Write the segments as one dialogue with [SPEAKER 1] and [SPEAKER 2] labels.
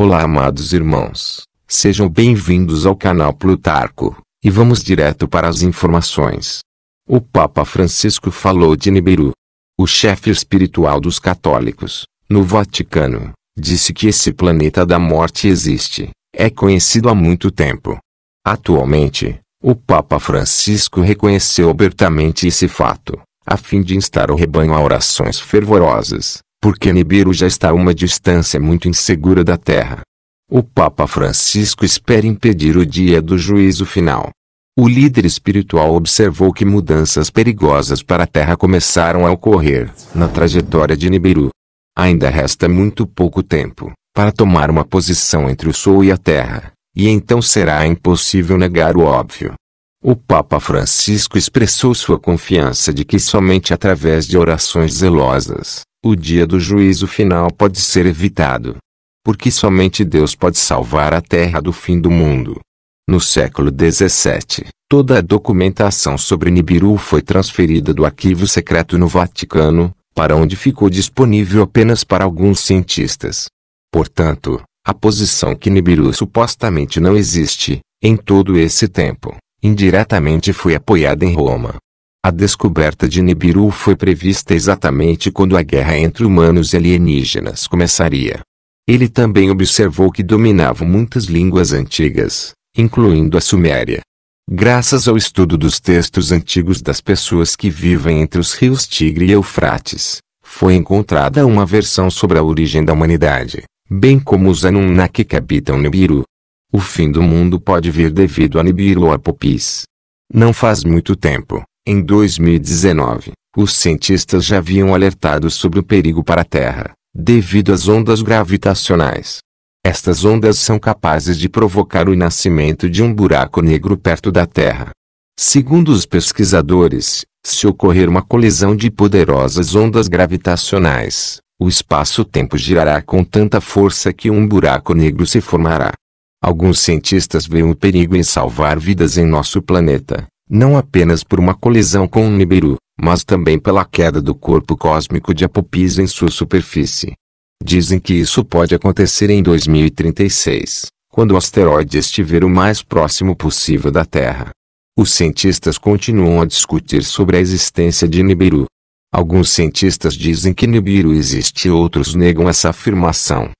[SPEAKER 1] Olá, amados irmãos. Sejam bem-vindos ao canal Plutarco, e vamos direto para as informações. O Papa Francisco falou de Nibiru, o chefe espiritual dos católicos, no Vaticano, disse que esse planeta da morte existe, é conhecido há muito tempo. Atualmente, o Papa Francisco reconheceu abertamente esse fato, a fim de instar o rebanho a orações fervorosas, porque Nibiru já está a uma distância muito insegura da Terra. O Papa Francisco espera impedir o dia do juízo final. O líder espiritual observou que mudanças perigosas para a Terra começaram a ocorrer na trajetória de Nibiru. Ainda resta muito pouco tempo para tomar uma posição entre o Sol e a Terra, e então será impossível negar o óbvio. O Papa Francisco expressou sua confiança de que somente através de orações zelosas, o dia do juízo final pode ser evitado. Porque somente Deus pode salvar a terra do fim do mundo. No século XVII, toda a documentação sobre Nibiru foi transferida do arquivo secreto no Vaticano, para onde ficou disponível apenas para alguns cientistas. Portanto, a posição que Nibiru supostamente não existe, em todo esse tempo, indiretamente foi apoiada em Roma. A descoberta de Nibiru foi prevista exatamente quando a guerra entre humanos e alienígenas começaria. Ele também observou que dominavam muitas línguas antigas, incluindo a suméria. Graças ao estudo dos textos antigos das pessoas que vivem entre os rios Tigre e Eufrates, foi encontrada uma versão sobre a origem da humanidade, bem como os Anunnaki que habitam Nibiru. O fim do mundo pode vir devido a ou Apopis. Não faz muito tempo, em 2019, os cientistas já haviam alertado sobre o perigo para a Terra, devido às ondas gravitacionais. Estas ondas são capazes de provocar o nascimento de um buraco negro perto da Terra. Segundo os pesquisadores, se ocorrer uma colisão de poderosas ondas gravitacionais, o espaço-tempo girará com tanta força que um buraco negro se formará. Alguns cientistas veem o perigo em salvar vidas em nosso planeta, não apenas por uma colisão com o Nibiru, mas também pela queda do corpo cósmico de Apopis em sua superfície. Dizem que isso pode acontecer em 2036, quando o asteroide estiver o mais próximo possível da Terra. Os cientistas continuam a discutir sobre a existência de Nibiru. Alguns cientistas dizem que Nibiru existe e outros negam essa afirmação.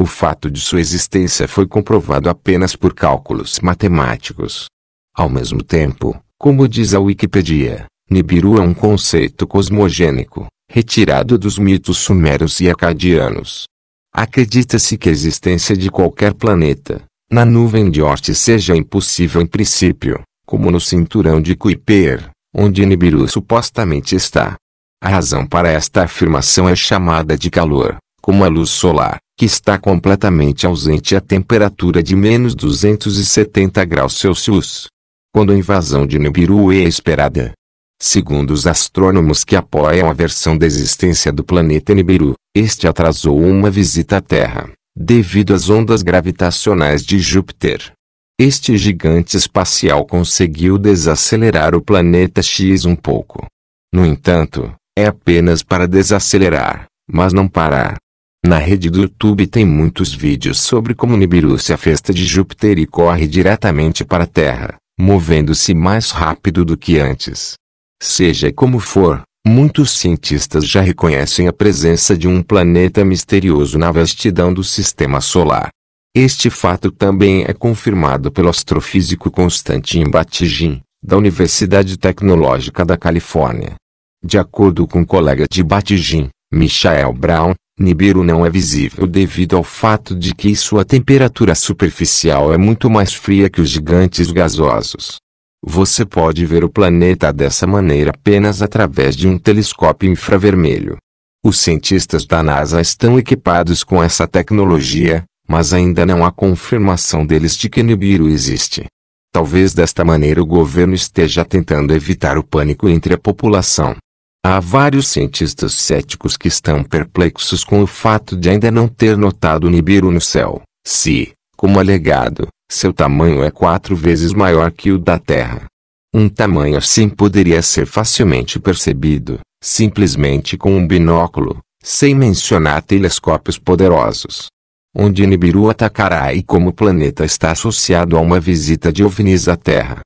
[SPEAKER 1] O fato de sua existência foi comprovado apenas por cálculos matemáticos. Ao mesmo tempo, como diz a Wikipedia, Nibiru é um conceito cosmogênico, retirado dos mitos sumérios e acadianos. Acredita-se que a existência de qualquer planeta, na nuvem de Oort seja impossível em princípio, como no cinturão de Kuiper, onde Nibiru supostamente está. A razão para esta afirmação é chamada de calor, como a luz solar, que está completamente ausente a temperatura de menos 270 graus Celsius. Quando a invasão de Nibiru é esperada? Segundo os astrônomos que apoiam a versão da existência do planeta Nibiru, este atrasou uma visita à Terra, devido às ondas gravitacionais de Júpiter. Este gigante espacial conseguiu desacelerar o planeta X um pouco. No entanto, é apenas para desacelerar, mas não parar. Na rede do YouTube tem muitos vídeos sobre como Nibiru se afasta de Júpiter e corre diretamente para a Terra, movendo-se mais rápido do que antes. Seja como for, muitos cientistas já reconhecem a presença de um planeta misterioso na vastidão do sistema solar. Este fato também é confirmado pelo astrofísico Constantin Batijin da Universidade Tecnológica da Califórnia. De acordo com um colega de Batijin, Michael Brown, Nibiru não é visível devido ao fato de que sua temperatura superficial é muito mais fria que os gigantes gasosos. Você pode ver o planeta dessa maneira apenas através de um telescópio infravermelho. Os cientistas da NASA estão equipados com essa tecnologia, mas ainda não há confirmação deles de que Nibiru existe. Talvez desta maneira o governo esteja tentando evitar o pânico entre a população. Há vários cientistas céticos que estão perplexos com o fato de ainda não ter notado Nibiru no céu, se, como alegado, seu tamanho é quatro vezes maior que o da Terra. Um tamanho assim poderia ser facilmente percebido, simplesmente com um binóculo, sem mencionar telescópios poderosos. Onde Nibiru atacará e como o planeta está associado a uma visita de OVNIs à Terra.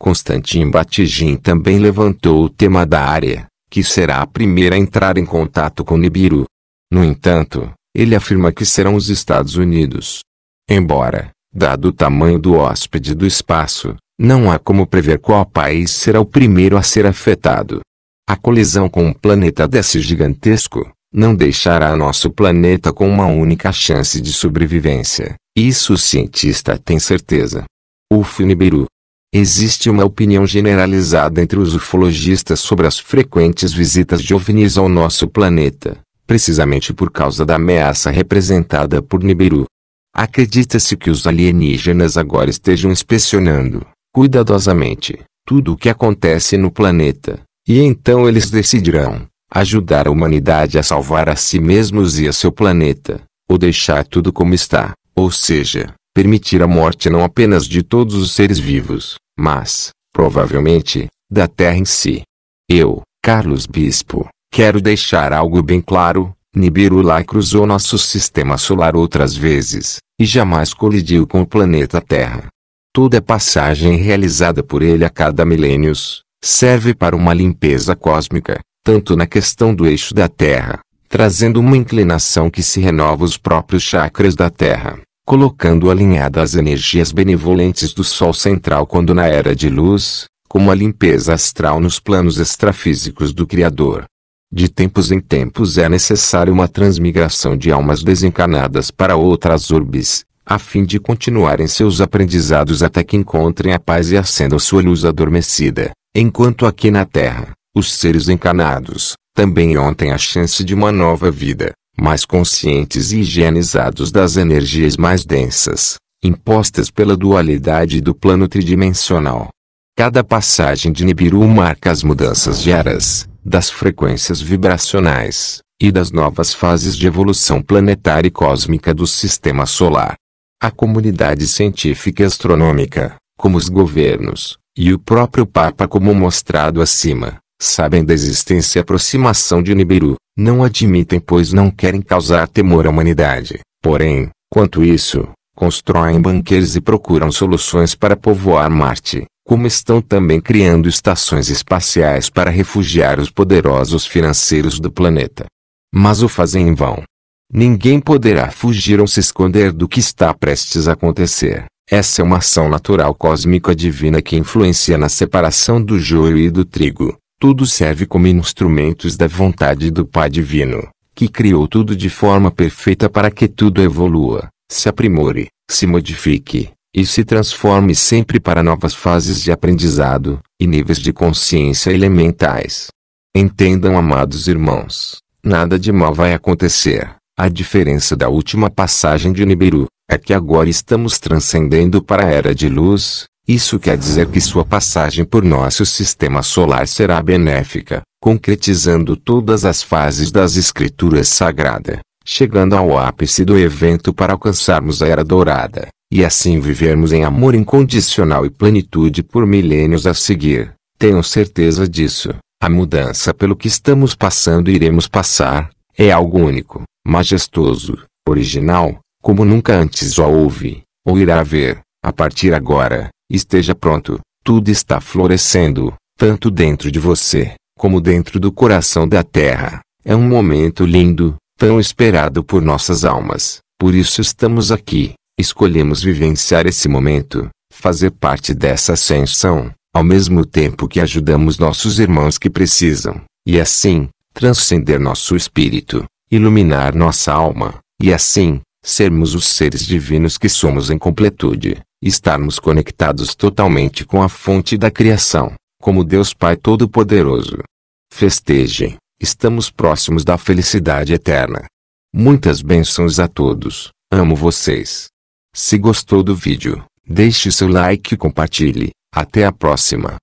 [SPEAKER 1] Constantin Batygin também levantou o tema da área, que será a primeira a entrar em contato com Nibiru. No entanto, ele afirma que serão os Estados Unidos. Embora, dado o tamanho do hóspede do espaço, não há como prever qual país será o primeiro a ser afetado. A colisão com um planeta desse gigantesco não deixará nosso planeta com uma única chance de sobrevivência, isso o cientista tem certeza. Uf Nibiru, Existe uma opinião generalizada entre os ufologistas sobre as frequentes visitas de OVNIs ao nosso planeta, precisamente por causa da ameaça representada por Nibiru. Acredita-se que os alienígenas agora estejam inspecionando, cuidadosamente, tudo o que acontece no planeta, e então eles decidirão ajudar a humanidade a salvar a si mesmos e a seu planeta, ou deixar tudo como está, ou seja, permitir a morte não apenas de todos os seres vivos, mas, provavelmente, da Terra em si. Eu, Carlos Bispo, quero deixar algo bem claro. Nibiru lá cruzou nosso sistema solar outras vezes, e jamais colidiu com o planeta Terra. Toda é passagem realizada por ele a cada milênios, serve para uma limpeza cósmica, tanto na questão do eixo da Terra, trazendo uma inclinação que se renova os próprios chakras da Terra, colocando alinhada as energias benevolentes do Sol central quando na era de luz, como a limpeza astral nos planos extrafísicos do Criador. De tempos em tempos é necessário uma transmigração de almas desencarnadas para outras urbes, a fim de continuarem seus aprendizados até que encontrem a paz e acendam sua luz adormecida, enquanto aqui na Terra, os seres encarnados, também ontem a chance de uma nova vida, mais conscientes e higienizados das energias mais densas, impostas pela dualidade do plano tridimensional. Cada passagem de Nibiru marca as mudanças de eras, das frequências vibracionais, e das novas fases de evolução planetária e cósmica do sistema solar. A comunidade científica e astronômica, como os governos, e o próprio Papa como mostrado acima, sabem da existência e aproximação de Nibiru, não admitem pois não querem causar temor à humanidade. Porém, quanto isso, constroem banqueiros e procuram soluções para povoar Marte, como estão também criando estações espaciais para refugiar os poderosos financeiros do planeta. Mas o fazem em vão. Ninguém poderá fugir ou se esconder do que está prestes a acontecer. Essa é uma ação natural cósmica divina que influencia na separação do joio e do trigo, tudo serve como instrumentos da vontade do Pai Divino, que criou tudo de forma perfeita para que tudo evolua, se aprimore, se modifique, e se transforme sempre para novas fases de aprendizado, e níveis de consciência elementais. Entendam, amados irmãos, nada de mal vai acontecer. A diferença da última passagem de Nibiru é que agora estamos transcendendo para a era de luz, isso quer dizer que sua passagem por nosso sistema solar será benéfica, concretizando todas as fases das escrituras sagradas, chegando ao ápice do evento para alcançarmos a Era Dourada, e assim vivermos em amor incondicional e plenitude por milênios a seguir. Tenho certeza disso. A mudança pelo que estamos passando e iremos passar é algo único, majestoso, original, como nunca antes o houve, ou irá haver, a partir agora. Esteja pronto, tudo está florescendo, tanto dentro de você, como dentro do coração da terra. É um momento lindo, tão esperado por nossas almas. Por isso estamos aqui, escolhemos vivenciar esse momento, fazer parte dessa ascensão, ao mesmo tempo que ajudamos nossos irmãos que precisam, e assim, transcender nosso espírito, iluminar nossa alma, e assim, sermos os seres divinos que somos em completude estarmos conectados totalmente com a fonte da criação, como Deus Pai Todo-Poderoso. Festejem, estamos próximos da felicidade eterna. Muitas bênçãos a todos, amo vocês. Se gostou do vídeo, deixe seu like e compartilhe. Até a próxima.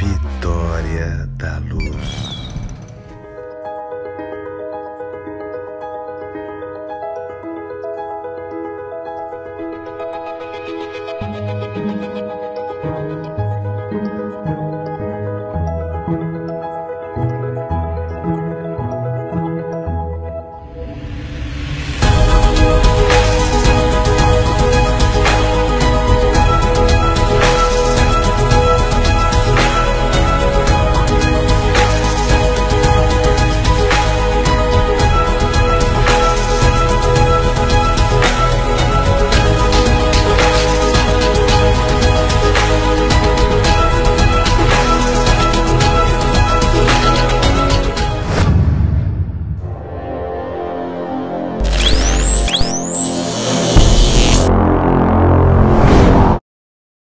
[SPEAKER 1] Vitória da Luz.